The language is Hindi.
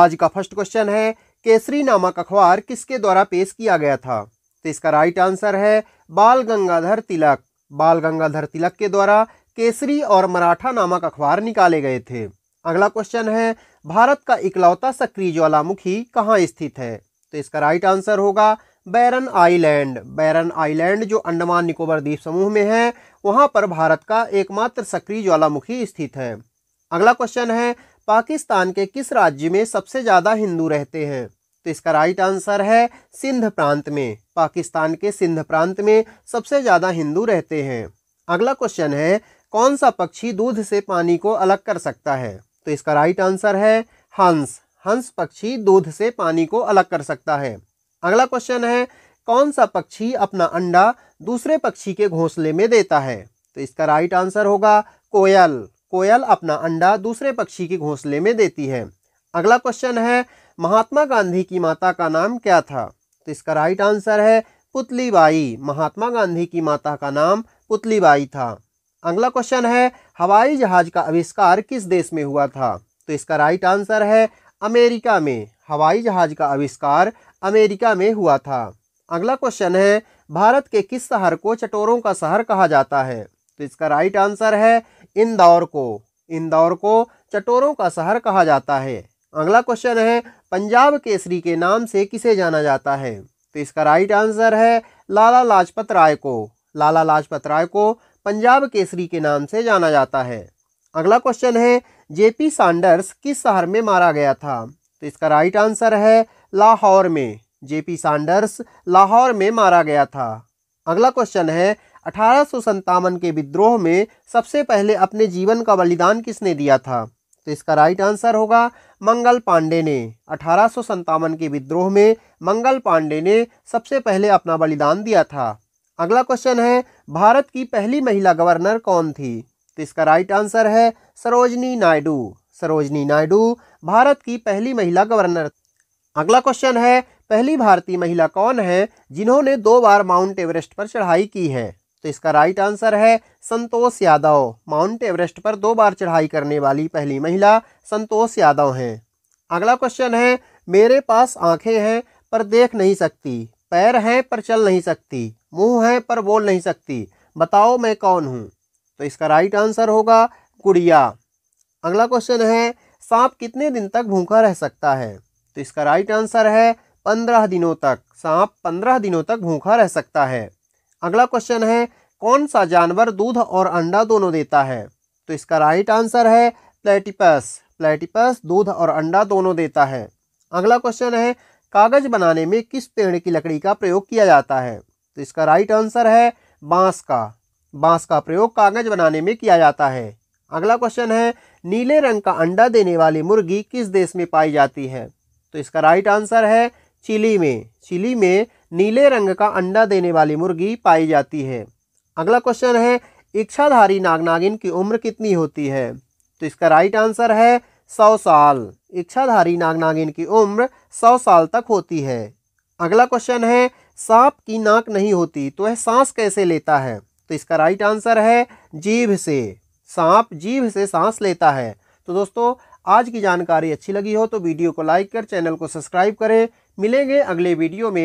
आज का फर्स्ट क्वेश्चन है केसरी नामक अखबार किसके द्वारा पेश किया गया था तो इसका राइट आंसर है बाल गंगाधर तिलक बाल गंगाधर तिलक के द्वारा केसरी और मराठा नामक अखबार निकाले गए थे अगला क्वेश्चन है भारत का इकलौता सक्रिय ज्वालामुखी कहाँ स्थित है तो इसका राइट आंसर होगा बैरन आइलैंड बैरन आइलैंड जो अंडमान निकोबर द्वीप समूह में है वहाँ पर भारत का एकमात्र सक्रिय ज्वालामुखी स्थित है अगला क्वेश्चन है पाकिस्तान के किस राज्य में सबसे ज़्यादा हिंदू रहते हैं तो इसका राइट आंसर है सिंध प्रांत में पाकिस्तान के सिंध प्रांत में सबसे ज़्यादा हिंदू रहते हैं अगला क्वेश्चन है कौन सा पक्षी दूध से पानी को अलग कर सकता है तो इसका राइट आंसर है हंस हंस पक्षी दूध से पानी को अलग कर सकता है अगला क्वेश्चन है कौन सा पक्षी अपना अंडा दूसरे पक्षी के घोंसले में देता है तो इसका राइट आंसर होगा कोयल कोयल अपना अंडा दूसरे पक्षी के घोंसले में देती है अगला क्वेश्चन है महात्मा गांधी की माता का नाम क्या था तो इसका राइट आंसर है पुतलीबाई महात्मा गांधी की माता का नाम पुतलीबाई था अगला क्वेश्चन है हवाई जहाज का आविष्कार किस देश में हुआ था तो इसका राइट आंसर है अमेरिका में हवाई जहाज का आविष्कार अमेरिका में हुआ था अगला क्वेश्चन है भारत के किस शहर को चटोरों का शहर कहा जाता है तो इसका राइट आंसर है इंदौर को इंदौर को चटोरों का शहर कहा जाता है अगला क्वेश्चन है पंजाब केसरी के नाम से किसे जाना जाता है तो इसका राइट आंसर है लाला लाजपत राय को लाला लाजपत राय को पंजाब केसरी के नाम से जाना जाता है अगला क्वेश्चन है जेपी सैंडर्स किस शहर में मारा गया था तो इसका राइट आंसर है लाहौर में जेपी सैंडर्स लाहौर में मारा गया था अगला क्वेश्चन है अठारह के विद्रोह में सबसे पहले अपने जीवन का बलिदान किसने दिया था तो इसका राइट आंसर होगा मंगल पांडे ने अठारह के विद्रोह में मंगल पांडे ने सबसे पहले अपना बलिदान दिया था अगला क्वेश्चन है भारत की पहली महिला गवर्नर कौन थी तो इसका राइट आंसर है सरोजनी नायडू सरोजनी नायडू भारत की पहली महिला गवर्नर अगला क्वेश्चन है पहली भारतीय महिला कौन है जिन्होंने दो बार माउंट एवरेस्ट पर चढ़ाई की है तो इसका राइट आंसर है संतोष यादव माउंट एवरेस्ट पर दो बार चढ़ाई करने वाली पहली महिला संतोष यादव हैं अगला क्वेश्चन है मेरे पास आंखें हैं पर देख नहीं सकती पैर हैं पर चल नहीं सकती मुंह है पर बोल नहीं सकती बताओ मैं कौन हूँ तो इसका राइट आंसर होगा गुड़िया अगला क्वेश्चन है सांप कितने दिन तक भूखा रह सकता है तो इसका राइट आंसर है पंद्रह दिनों तक सांप पंद्रह दिनों तक भूखा रह सकता है अगला क्वेश्चन है कौन सा जानवर दूध और अंडा दोनों देता है तो इसका राइट आंसर है प्लेटिपस प्लेटिपस दूध और अंडा दोनों देता है अगला क्वेश्चन है कागज बनाने में किस पेड़ की लकड़ी का प्रयोग किया जाता है तो इसका राइट आंसर है बांस का बांस का प्रयोग कागज बनाने में किया जाता है अगला क्वेश्चन है नीले रंग का अंडा देने वाली मुर्गी किस देश में पाई जाती है तो इसका राइट आंसर है चिली में चिली में नीले रंग का अंडा देने वाली मुर्गी पाई जाती है अगला क्वेश्चन है इच्छाधारी नागनागिन की उम्र कितनी होती है तो इसका राइट आंसर है सौ साल इच्छाधारी नागनागिन की उम्र सौ साल तक होती है अगला क्वेश्चन है सांप की नाक नहीं होती तो वह सांस कैसे लेता है तो इसका राइट आंसर है जीभ से सांप जीभ से सांस लेता है तो दोस्तों आज की जानकारी अच्छी लगी हो तो वीडियो को लाइक कर चैनल को सब्सक्राइब करें मिलेंगे अगले वीडियो में